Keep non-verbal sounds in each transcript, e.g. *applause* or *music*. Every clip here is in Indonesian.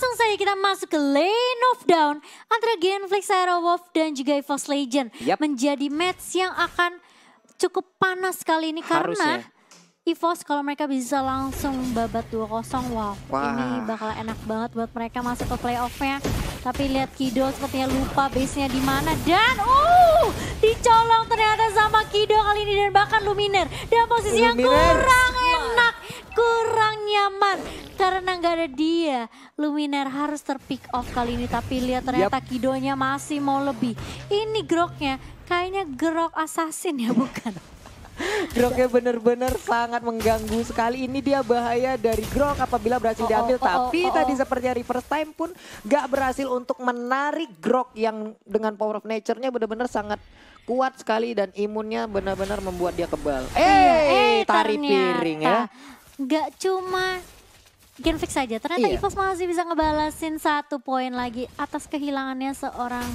Langsung saja kita masuk ke Lane of Down antara Aero Wolf dan juga EVOS Legend. Yep. Menjadi match yang akan cukup panas kali ini Harusnya. karena... Ya. EVOS kalau mereka bisa langsung babat 2-0 wow, Wah. ini bakal enak banget buat mereka masuk ke playoffnya tapi lihat Kido sepertinya lupa base-nya di mana dan uh dicolong ternyata sama Kido kali ini dan bahkan Luminer dan posisi Luminer. yang kurang ya kurang nyaman karena nggak ada dia. Luminer harus terpick off kali ini tapi lihat ternyata yep. Kidonya masih mau lebih. Ini groknya kayaknya grok assassin ya *laughs* bukan? Groknya benar-benar sangat mengganggu sekali. Ini dia bahaya dari Grok apabila berhasil oh, oh diambil. Oh, oh, Tapi oh, oh, tadi sepertinya reverse time pun gak berhasil untuk menarik Grok yang dengan power of nature-nya benar-benar sangat kuat sekali dan imunnya benar-benar membuat dia kebal. Iya. Eh, hey, eh, hey, tari ternyata. piring ya gak cuma fix saja. Ternyata iya. Evos masih bisa ngebalasin satu poin lagi atas kehilangannya seorang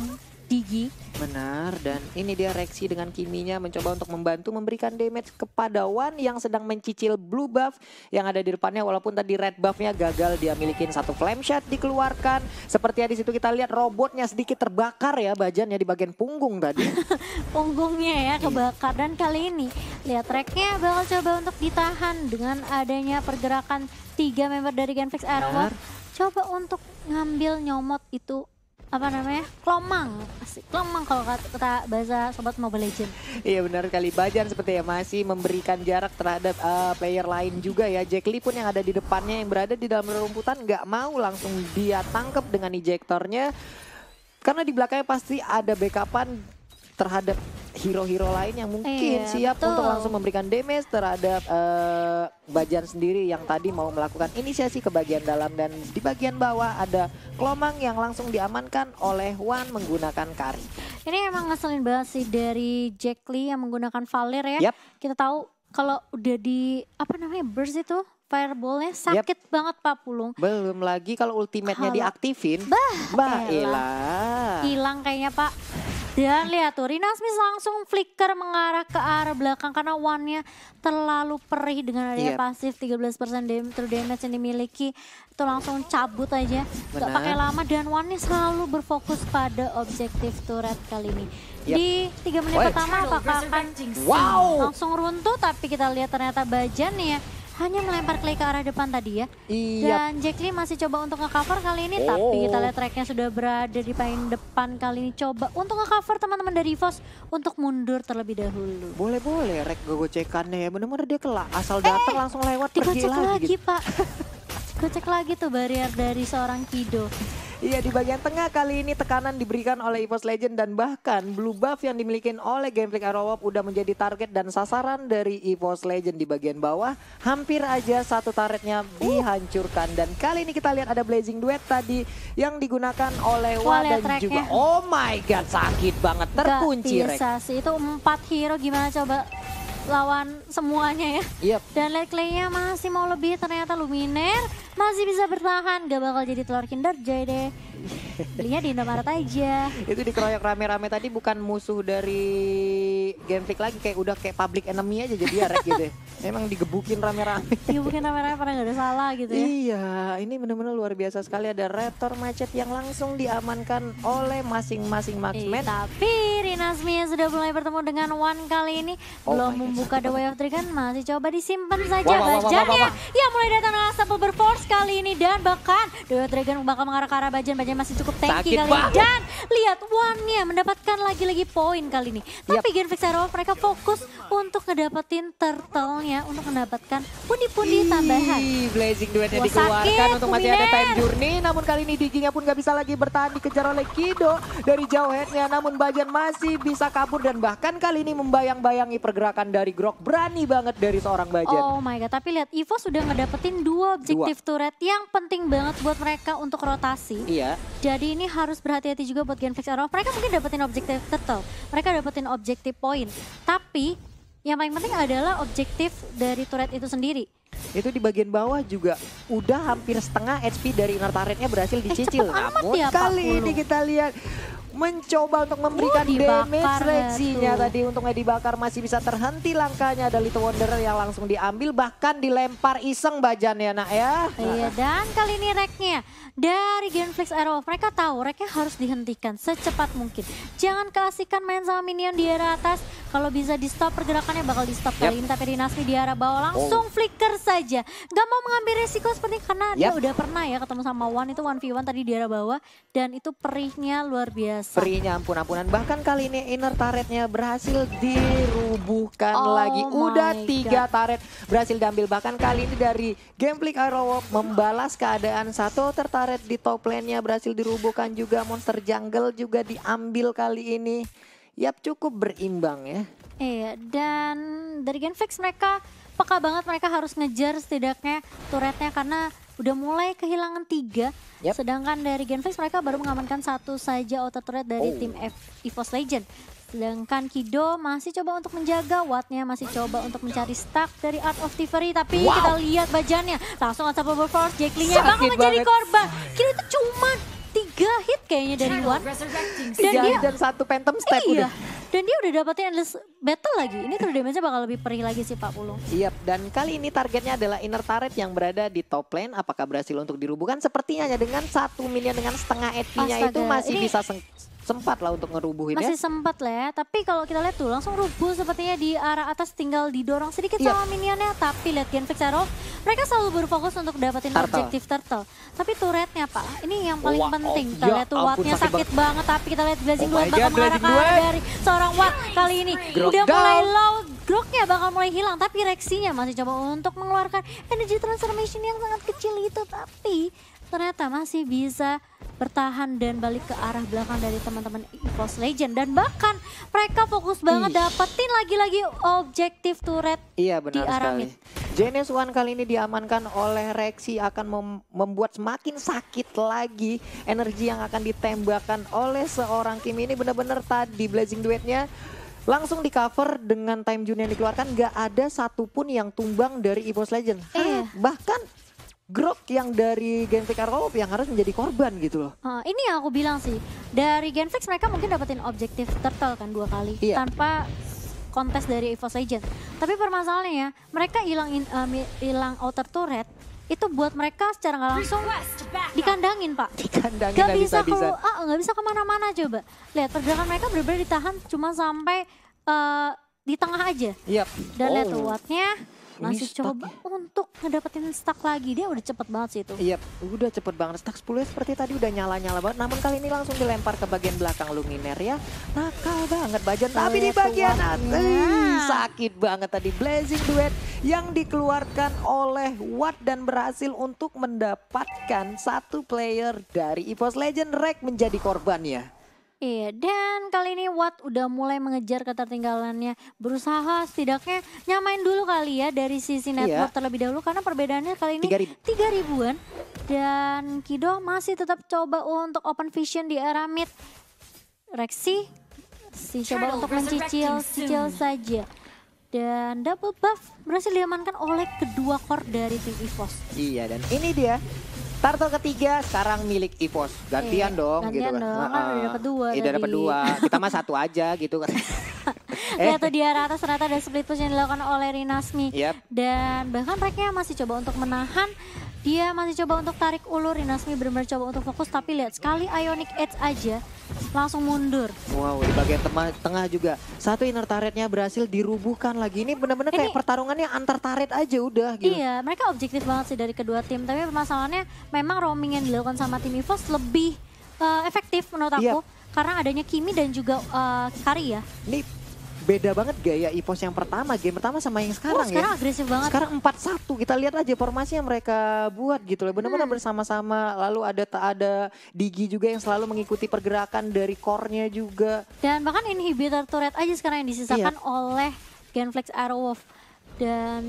Digi. Benar, dan ini dia reaksi dengan kiminya mencoba untuk membantu memberikan damage kepada Wan yang sedang mencicil blue buff yang ada di depannya walaupun tadi red buffnya gagal dia milikin satu flame shot dikeluarkan. Seperti di situ kita lihat robotnya sedikit terbakar ya bajannya di bagian punggung tadi. *laughs* Punggungnya ya iya. kebakar dan kali ini lihat tracknya bakal coba untuk ditahan dengan adanya pergerakan tiga member dari Genfix Arrow. Coba untuk ngambil nyomot itu apa namanya kelomang masih kelomang kalau kata bahasa sobat Mobile Legend. Iya benar kali Bajan seperti ya masih memberikan jarak terhadap uh, player lain juga ya Jack Lee pun yang ada di depannya yang berada di dalam rerumputan nggak mau langsung dia tangkap dengan ejektornya karena di belakangnya pasti ada backupan terhadap hero-hero lain yang mungkin iya, siap betul. untuk langsung memberikan damage terhadap uh, Bajan sendiri yang tadi mau melakukan inisiasi ke bagian dalam dan di bagian bawah ada kelomang yang langsung diamankan oleh Wan menggunakan Kari. Ini emang ngeselin banget sih dari Jack Lee yang menggunakan Valir ya. Yep. Kita tahu kalau udah di apa namanya burst itu fireballnya sakit yep. banget Pak Pulung. Belum lagi kalau ultimate-nya diaktifin. Bah, bah elah. Hilang kayaknya Pak. Dan ya, lihat tuh Rina Smith langsung flicker mengarah ke arah belakang karena one-nya terlalu perih dengan adanya yep. pasif 13% dam true damage yang dimiliki. Itu langsung cabut aja, Bener. gak pakai lama dan one-nya selalu berfokus pada objektif turret kali ini. Yep. Di 3 menit Wait. pertama apakah akan wow. langsung runtuh tapi kita lihat ternyata Bajan ya hanya melempar Clay ke arah depan tadi ya. Iya. Dan Jack Lee masih coba untuk nge-cover kali ini, oh. tapi kita lihat tracknya sudah berada di paling depan kali ini. Coba untuk nge-cover teman-teman dari Vos untuk mundur terlebih dahulu. Boleh-boleh, rek gue gocekannya ya. Bener-bener dia kelak, asal datang eh, langsung lewat pergi lagi. lagi gitu. pak. Gocek lagi tuh barrier dari seorang Kido. Iya di bagian tengah kali ini tekanan diberikan oleh EVOS Legend dan bahkan blue buff yang dimiliki oleh Gameplay Arrowop udah menjadi target dan sasaran dari EVOS Legend di bagian bawah. Hampir aja satu targetnya dihancurkan dan kali ini kita lihat ada Blazing Duet tadi yang digunakan oleh Wah dan juga Oh my god sakit banget terkunci Gak bisa sih itu empat hero gimana coba lawan semuanya ya. Yep. Iya. Dan Leclerc-nya masih mau lebih ternyata Luminer masih bisa bertahan. Gak bakal jadi telur kinder jadi deh. Belinya di Indomaret aja. itu dikeroyok rame-rame tadi bukan musuh dari Game lagi kayak udah kayak public enemy aja jadi gitu ya gitu. *laughs* Emang digebukin rame-rame. digebukin rame-rame pernah gak ada salah gitu ya. Iya, ini bener-bener luar biasa sekali ada retor macet yang langsung diamankan oleh masing-masing marksman. Eh, tapi Rina yang sudah mulai bertemu dengan One kali ini oh belum membuka The Way of Three kan masih coba disimpan saja bajannya ya mulai datang asap berforce kali ini dan bahkan The Way of Dragon bakal mengarah ke arah bajan bajan masih cukup cukup tanky kali ini. Dan lihat nya mendapatkan lagi-lagi poin kali ini. Tapi yep. Gen mereka fokus untuk ngedapetin turtle-nya untuk mendapatkan pundi-pundi tambahan. Blazing duetnya dikeluarkan untuk masih ada time journey. Namun kali ini digging-nya pun gak bisa lagi bertahan dikejar oleh Kido dari jauh headnya. Namun bagian masih bisa kabur dan bahkan kali ini membayang-bayangi pergerakan dari Grok. Berani banget dari seorang Bajan. Oh my god, tapi lihat Ivo sudah ngedapetin dua objektif turret yang penting banget buat mereka untuk rotasi. Iya pribadi ini harus berhati-hati juga buat Genflix Arrow. Mereka mungkin dapetin objektif turtle, mereka dapetin objektif point. Tapi yang paling penting adalah objektif dari turret itu sendiri. Itu di bagian bawah juga udah hampir setengah HP dari inner turretnya berhasil eh, dicicil. Eh, Namun ya, kali ini kita lihat mencoba untuk memberikan uh, damage reaksinya ya, tadi untungnya dibakar masih bisa terhenti langkahnya ada Little Wanderer yang langsung diambil bahkan dilempar iseng bajannya nak ya. Iya dan kali ini reknya dari Genflix Arrow. Mereka tahu mereka harus dihentikan secepat mungkin. Jangan keasikan main sama minion di area atas. Kalau bisa di stop pergerakannya bakal di stop yep. ini. Tapi Dinasti di arah bawah oh. langsung oh. flicker saja. Gak mau mengambil resiko seperti karena yep. dia udah pernah ya ketemu sama Wan itu Wan v tadi di arah bawah. Dan itu perihnya luar biasa. Perihnya ampun-ampunan. Bahkan kali ini inner turretnya berhasil dirubuhkan oh lagi. Udah tiga God. taret berhasil diambil. Bahkan kali ini dari Gameplay Arrow membalas keadaan satu tertarik Turret di top lane-nya berhasil dirubuhkan juga. Monster Jungle juga diambil kali ini. Yap cukup berimbang ya. Iya dan dari Genfix mereka peka banget mereka harus ngejar setidaknya turretnya karena udah mulai kehilangan tiga. Yep. Sedangkan dari Genfix mereka baru mengamankan satu saja auto turret dari oh. tim F EVOS Legend. Sedangkan Kido masih coba untuk menjaga Wattnya, masih coba untuk mencari stack dari Art of Tifery. Tapi wow. kita lihat bajannya, langsung unstoppable force, Jacqueline-nya bakal menjadi banget. korban. Kido itu cuma tiga hit kayaknya dari Wan. Dan dia dan satu phantom step iya. udah. Dan dia udah dapetin endless battle lagi. Ini true damage-nya bakal lebih perih lagi sih Pak Pulung. Iya, yep, dan kali ini targetnya adalah inner turret yang berada di top lane. Apakah berhasil untuk dirubuhkan? Sepertinya hanya dengan satu minion dengan setengah HP-nya itu masih ini, bisa sempat lah untuk ngerubuhin Masih ya. sempat lah ya, tapi kalau kita lihat tuh langsung rubuh sepertinya di arah atas tinggal didorong sedikit yep. Iya. sama minionnya. Tapi lihat Genfix Arrow, mereka selalu berfokus untuk dapetin turtle. objektif turtle. Tapi turretnya Pak, ini yang paling Wah, oh, penting. Oh, kita ya lihat tuh Wattnya sakit, sakit banget. banget, tapi kita lihat Blazing oh bakal mengarah dari seorang Watt kali ini. Grok Udah down. mulai low, groknya bakal mulai hilang, tapi reaksinya masih coba untuk mengeluarkan energy transformation yang sangat kecil itu. Tapi ternyata masih bisa bertahan dan balik ke arah belakang dari teman-teman EVOS Legend dan bahkan mereka fokus banget Ih. dapetin lagi-lagi objektif turret iya, benar di aramid One kali ini diamankan oleh Rexy akan mem membuat semakin sakit lagi energi yang akan ditembakkan oleh seorang Kim ini benar-benar tadi Blazing Duetnya langsung di cover dengan time Jun yang dikeluarkan gak ada satupun yang tumbang dari EVOS Legend. Eh. Bahkan Grok yang dari Genflix Arkolop yang harus menjadi korban gitu loh. Uh, ini yang aku bilang sih, dari Genflix mereka mungkin dapetin objektif turtle kan dua kali Yeah. tanpa kontes dari EVOS Legend. Tapi permasalahannya ya, mereka eh, hilang hilang uh, outer turret itu buat mereka secara nggak langsung dikandangin pak. Dikandangin gak bisa bisa. Ah, gak bisa kemana-mana coba. Lihat pergerakan mereka benar-benar ditahan cuma sampai uh, di tengah aja. Yep. Dan oh. lihat wattnya masih stuck. coba ya? untuk ngedapetin stuck lagi. Dia udah cepet banget sih itu. Iya, yep, udah cepet banget. Stuck 10 ya seperti tadi udah nyala-nyala banget. Namun kali ini langsung dilempar ke bagian belakang Luminer ya. Nakal banget Bajan. Saya Tapi di bagian atas sakit banget tadi. Blazing Duet yang dikeluarkan oleh Watt dan berhasil untuk mendapatkan satu player dari EVOS Legend Rek menjadi korbannya. Iya, dan kali ini Watt udah mulai mengejar ketertinggalannya. Berusaha setidaknya nyamain dulu kali ya dari sisi iya. network iya. terlebih dahulu karena perbedaannya kali ini tiga ribuan dan Kido masih tetap coba untuk open vision di era mid. Rexy si coba untuk mencicil cicil saja. Dan double buff berhasil diamankan oleh kedua core dari tim EVOS. Iya, dan ini dia Tartel ketiga sekarang milik Ipos. Gantian e, dong gitu gantian gitu kan. Dong, kan udah dapat dua. Iya dapat dua. Kita mah satu aja gitu kan. eh. *laughs* Ya tuh di arah atas ternyata ada split push yang dilakukan oleh Rinasmi. Yep. Dan bahkan mereka masih coba untuk menahan dia masih coba untuk tarik ulur, Rinasmi benar-benar coba untuk fokus tapi lihat sekali Ionic Edge aja langsung mundur. Wow, di bagian tengah, juga. Satu inner turretnya berhasil dirubuhkan lagi. Ini benar-benar kayak pertarungannya antar turret aja udah gitu. Iya, mereka objektif banget sih dari kedua tim. Tapi permasalahannya memang roaming yang dilakukan sama tim EVOS lebih uh, efektif menurut iya. aku. Iya. Karena adanya Kimi dan juga uh, Kari ya. Ini beda banget gaya Ipos yang pertama, game pertama sama yang sekarang, oh, sekarang ya. agresif banget. Sekarang 4-1, kita lihat aja formasi yang mereka buat gitu loh. Benar-benar hmm. bersama-sama. Lalu ada ada Digi juga yang selalu mengikuti pergerakan dari kornya juga. Dan bahkan inhibitor turret aja sekarang yang disisakan iya. oleh Genflex Arrowwolf. Dan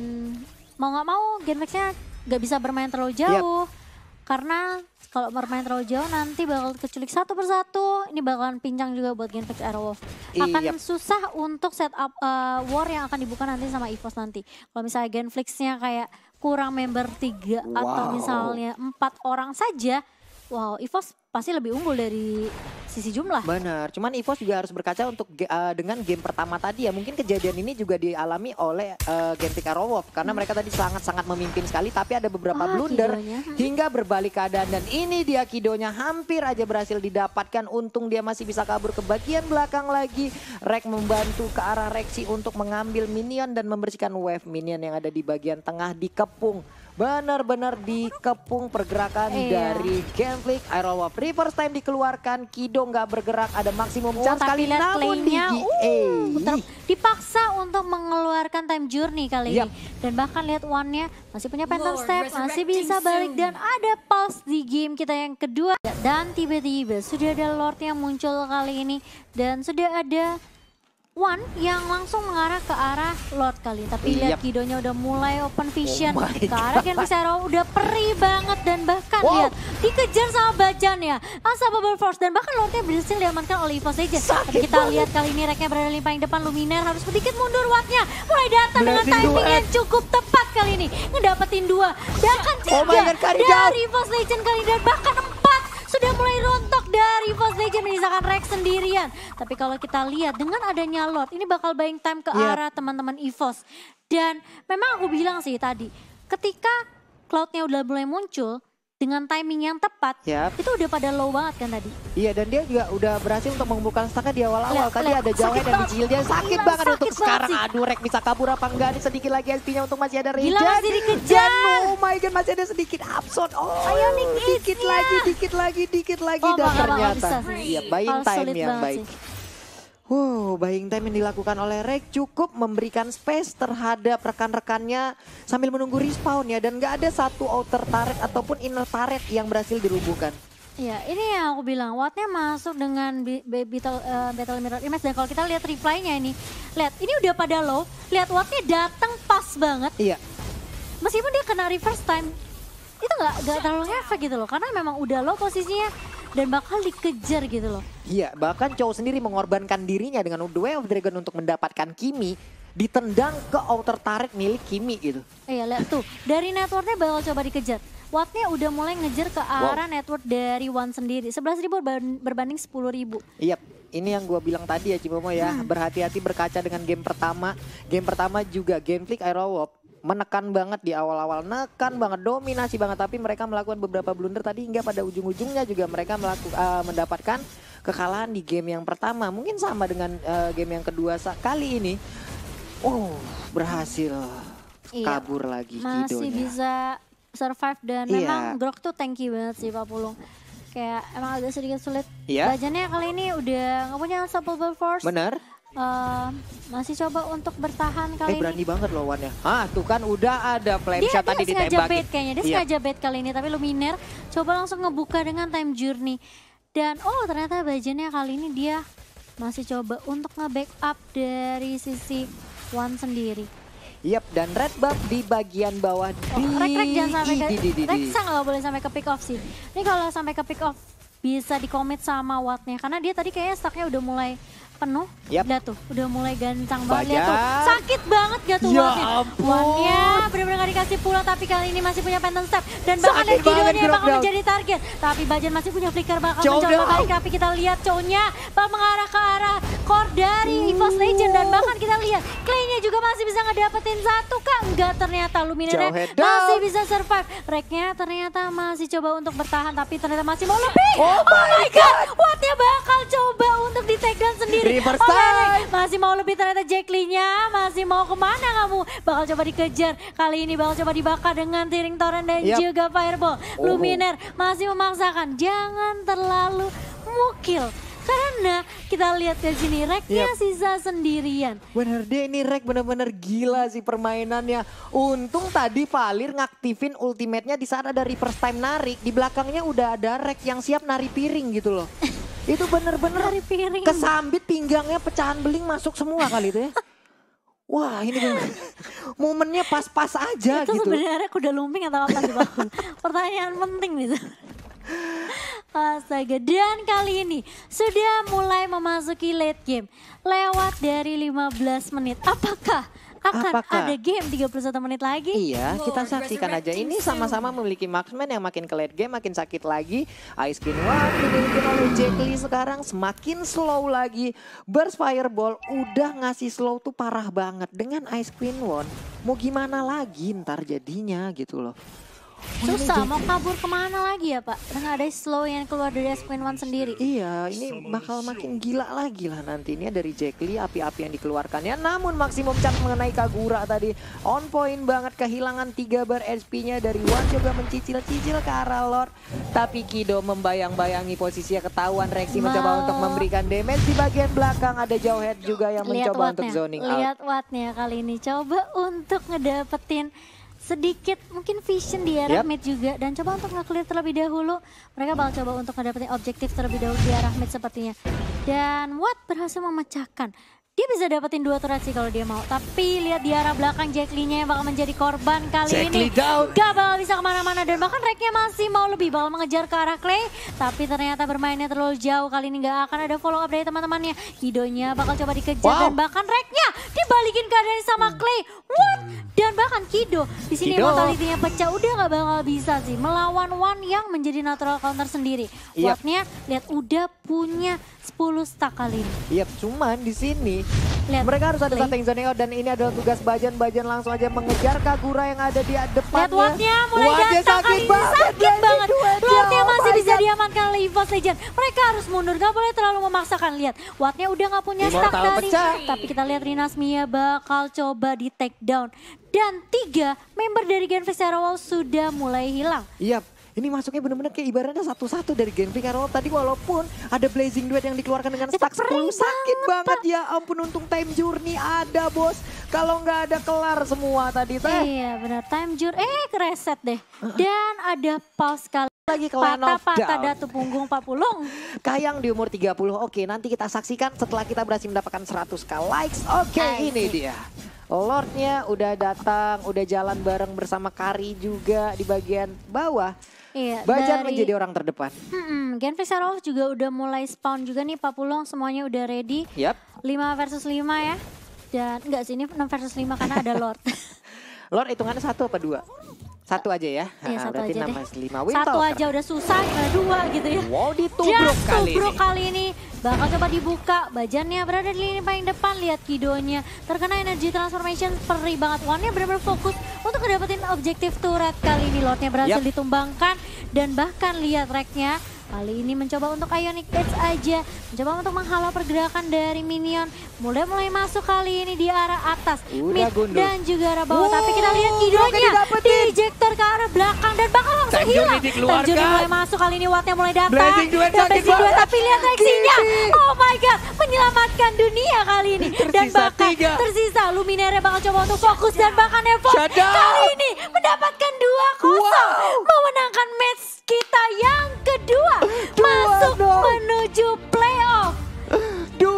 mau nggak mau Genflexnya nggak bisa bermain terlalu jauh. Yep karena kalau bermain terlalu jauh nanti bakal keculik satu persatu. Ini bakalan pincang juga buat Genfix Airwolf. Iya. Akan yep. susah untuk set up uh, war yang akan dibuka nanti sama EVOS nanti. Kalau misalnya Genflixnya kayak kurang member tiga wow. atau misalnya empat orang saja, wow EVOS pasti lebih unggul dari sisi jumlah. Benar. Cuman Evos juga harus berkaca untuk uh, dengan game pertama tadi ya. Mungkin kejadian ini juga dialami oleh uh, eh, Gentika Rowov karena hmm. mereka tadi sangat-sangat memimpin sekali tapi ada beberapa oh, blunder kidonya. hingga berbalik keadaan dan ini dia kidonya hampir aja berhasil didapatkan. Untung dia masih bisa kabur ke bagian belakang lagi. Rek membantu ke arah reksi untuk mengambil minion dan membersihkan wave minion yang ada di bagian tengah dikepung benar-benar dikepung pergerakan iya. dari Genflik. Iron Wolf. Reverse time dikeluarkan, Kido nggak bergerak, ada maksimum oh, sekali kali namun di GA. Uh, dipaksa untuk mengeluarkan time journey kali yep. Iya. ini. Dan bahkan lihat one-nya masih punya phantom step, masih bisa balik dan ada pause di game kita yang kedua. Dan tiba-tiba sudah ada Lord yang muncul kali ini dan sudah ada One yang langsung mengarah ke arah Lord kali. Ya. Tapi yep. lihat Kidonya udah mulai open vision. Oh ke arah Ken udah perih banget dan bahkan wow. lihat dikejar sama Bajan ya. Bubble Force dan bahkan Lordnya berhasil diamankan oleh Evo saja. Tapi kita banget. lihat kali ini reknya berada di paling depan Luminer harus sedikit mundur wattnya. Mulai datang dengan timing yang cukup tepat kali ini. Ngedapetin dua, bahkan oh tiga oh dari Evo Legend kali ini dan bahkan sudah mulai rontok dari Fast Legend menyisakan Rex sendirian. Tapi kalau kita lihat dengan adanya Lord ini bakal buying time ke yeah. arah teman-teman EVOS. Dan memang aku bilang sih tadi ketika cloudnya udah mulai muncul dengan timing yang tepat, yep. itu udah pada low banget kan tadi. Iya dan dia juga udah berhasil untuk mengumpulkan staka di awal-awal. Tadi kan. ada jauhnya dan dijil dia sakit Gila, banget sakit untuk banget sekarang. Sih. Aduh Rek bisa kabur apa enggak nih sedikit lagi SP-nya untuk masih ada Rejan. Gila masih dikejar. Dan, oh my god masih ada sedikit absurd. Oh Ayo, nih lagi, iya. dikit lagi, dikit lagi, dikit lagi. Oh, dan ternyata iya buying time yang baik. Sih. Wow, buying time yang dilakukan oleh Rek cukup memberikan space terhadap rekan-rekannya sambil menunggu respawn ya. Dan gak ada satu outer turret ataupun inner turret yang berhasil dirubuhkan. Ya, ini yang aku bilang, Wattnya masuk dengan battle, uh, battle Mirror Image. Dan kalau kita lihat reply-nya ini, lihat ini udah pada low, lihat Wattnya datang pas banget. Iya. Meskipun dia kena reverse time, itu gak terlalu efek gitu loh. Karena memang udah low posisinya, dan bakal dikejar gitu loh. Iya, bahkan cowok sendiri mengorbankan dirinya dengan The Way of Dragon untuk mendapatkan Kimi ditendang ke outer tarik milik Kimi gitu. Iya, lihat tuh. Dari networknya bakal coba dikejar. Wattnya udah mulai ngejar ke arah wow. network dari One sendiri. ribu berbanding ribu. Iya, yep. ini yang gue bilang tadi ya Cimomo ya. Hmm. Berhati-hati berkaca dengan game pertama. Game pertama juga game flick Aerowop menekan banget di awal-awal, nekan banget, dominasi banget. Tapi mereka melakukan beberapa blunder tadi hingga pada ujung-ujungnya juga mereka melakukan uh, eh, mendapatkan kekalahan di game yang pertama. Mungkin sama dengan uh, game yang kedua kali ini. Oh, berhasil iya, kabur lagi Masih Kidonya. bisa survive dan iya. memang Grok tuh tanky banget sih Pak Pulung kayak emang agak sedikit sulit. Iya. Yeah. bajannya kali ini udah nggak punya unstoppable force. Bener. Uh, masih coba untuk bertahan kali eh, berani ini. berani banget loh Wan ya. Ah, tuh kan udah ada flame dia, shot dia tadi ditembak. Dia sengaja bait kayaknya, dia yeah. sengaja bait kali ini. Tapi Luminer coba langsung ngebuka dengan time journey. Dan oh ternyata Bajannya kali ini dia masih coba untuk nge-backup dari sisi Wan sendiri. Yap, dan red buff di bagian bawah oh, di... Rek, rek jangan sampai ke... Di, di, di, nggak boleh sampai ke pick off sih. Ini kalau sampai ke pick off bisa di commit sama Wattnya. Karena dia tadi kayaknya stucknya udah mulai penuh. Yep. Lihat tuh, udah mulai gancang banget. Lihat tuh, sakit banget gak tuh Ya ampun. Wannya benar-benar gak dikasih pulang tapi kali ini masih punya phantom step. Dan bahkan dari videonya yang bakal menjadi target. Tapi Bajan masih punya flicker bakal Chow mencoba down. Tapi kita lihat cownya bakal mengarah ke arah core dari uh. EVOS Legend. Dan bahkan kita lihat clay juga masih bisa ngedapetin satu kan, Enggak ternyata Luminera masih bisa survive. Reknya ternyata masih coba untuk bertahan tapi ternyata masih mau lebih. Oh, oh my god, god. Wattnya bakal coba untuk di take down sendiri. Reverse time. Okay, masih mau lebih ternyata lee nya Masih mau kemana kamu? Bakal coba dikejar. Kali ini bakal coba dibakar dengan Tiring Torrent dan yep. juga Fireball. Oh. Luminer masih memaksakan. Jangan terlalu mukil. Karena kita lihat ke sini reknya yep. sisa sendirian. Bener deh ini rek bener-bener gila sih permainannya. Untung tadi Valir ngaktifin ultimate-nya di saat ada reverse time narik. Di belakangnya udah ada rek yang siap nari piring gitu loh. *laughs* Itu bener-bener kesambit pinggangnya pecahan beling masuk semua kali itu ya. Wah ini *laughs* momennya pas-pas aja itu gitu. Itu sebenarnya kuda lumping atau apa sih *laughs* Pertanyaan penting nih. Astaga, dan kali ini sudah mulai memasuki late game lewat dari 15 menit. Apakah akan Apakah? ada game 31 menit lagi. Iya, oh, kita saksikan aja. Ini sama-sama memiliki marksman yang makin ke late game, makin sakit lagi. Ice Queen Wah, dimiliki oleh Jekli sekarang semakin slow lagi. Burst Fireball udah ngasih slow tuh parah banget. Dengan Ice Queen One, mau gimana lagi ntar jadinya gitu loh. Susah mau kabur kemana lagi ya Pak? Karena ada slow yang keluar dari S Queen One sendiri. Iya, ini bakal makin gila lagi lah nantinya dari Jack lee api-api yang dikeluarkannya. Namun maksimum cap mengenai Kagura tadi on point banget kehilangan 3 bar sp nya dari One juga mencicil-cicil ke arah Lord. Tapi Kido membayang-bayangi posisinya ketahuan Rexy mencoba untuk memberikan damage di bagian belakang ada Jauhead juga yang Lihat mencoba untuk zoning Lihat out. Lihat wattnya kali ini coba untuk ngedapetin sedikit mungkin vision di arah yep. mid juga dan coba untuk nge-clear terlebih dahulu. Mereka bakal coba untuk mendapatkan objektif terlebih dahulu di arah mid sepertinya. Dan what berhasil memecahkan dia bisa dapetin dua turret sih kalau dia mau. Tapi lihat di arah belakang Jack lee nya yang bakal menjadi korban kali Jack ini. Down. Gak bakal bisa kemana-mana dan bahkan reknya masih mau lebih. Bakal mengejar ke arah Clay. Tapi ternyata bermainnya terlalu jauh. Kali ini gak akan ada follow up dari teman-temannya. Kidonya bakal coba dikejar wow. dan bahkan reknya dibalikin keadaan sama hmm. Clay. What? Dan bahkan Kido. Di sini mortality pecah. Udah gak bakal bisa sih. Melawan One yang menjadi natural counter sendiri. Yep. Wattnya lihat udah punya 10 stack kali ini. Iya, yep, cuman di sini Lihat. Mereka harus ada setting zone dan ini adalah tugas Bajan. Bajan langsung aja mengejar Kagura yang ada di depannya. Lihat wattnya mulai Watt jatuh sakit banget, sakit banget. Wardnya masih bisa diamankan oleh EVOS Legend. Mereka harus mundur, gak boleh terlalu memaksakan. Lihat Wardnya udah gak punya stack tadi. Tapi kita lihat Rinas Mia bakal coba di take down. Dan tiga member dari Genfix arrow sudah mulai hilang. Iya, yep ini masuknya bener-bener kayak ibaratnya satu-satu dari Gen Karena tadi walaupun ada Blazing Duet yang dikeluarkan dengan stack 10 sakit banget ya ampun untung time journey ada bos. Kalau nggak ada kelar semua tadi teh. Iya bener time journey eh kereset deh. Dan ada pause kali lagi ke patah patah datu punggung Pak Pulung. *laughs* Kayang di umur 30. Oke, nanti kita saksikan setelah kita berhasil mendapatkan 100k likes. Oke, Ay, ini dia. Lordnya udah datang, udah jalan bareng bersama Kari juga di bagian bawah. Iya, Belajar dari, menjadi orang terdepan. Hmm, Gen Sarov juga udah mulai spawn juga nih Pak Pulung semuanya udah ready. Yap. 5 versus 5 ya. Dan enggak sih ini 6 versus 5 karena ada Lord. *laughs* Lord hitungannya satu apa dua? Satu aja ya. Iya, satu Berarti aja 6 deh. 5 Satu aja udah susah, dua gitu ya. Wow, ditubruk Just kali tubruk ini. kali ini Bakal coba dibuka, bajannya berada di lini paling depan, lihat Kidonya. Terkena energi transformation, perih banget. One-nya benar-benar fokus untuk kedapetin objektif turret. Kali ini Lordnya berhasil yep. ditumbangkan, dan bahkan lihat reknya Kali ini mencoba untuk Ionic Edge aja, mencoba untuk menghalau pergerakan dari minion. Mulai mulai masuk kali ini di arah atas, Udah, mid gundul. dan juga arah bawah. Wow, Tapi kita lihat kidonya, hilang. Iya, Terjun mulai masuk kali ini waktunya mulai datang. Blazing Duet sakit banget. tapi lihat reaksinya. Oh my God, menyelamatkan dunia kali ini. Tersisa dan bahkan tiga. tersisa Luminere bakal coba untuk fokus dan bahkan effort. Kali ini mendapatkan 2-0. Wow. Memenangkan match kita yang kedua. Dua, Masuk no. menuju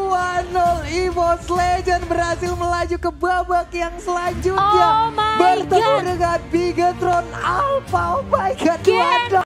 2-0 Evos Legend berhasil melaju ke babak yang selanjutnya. Oh my Bertemu God. dengan Bigetron Alpha. Oh my God. Get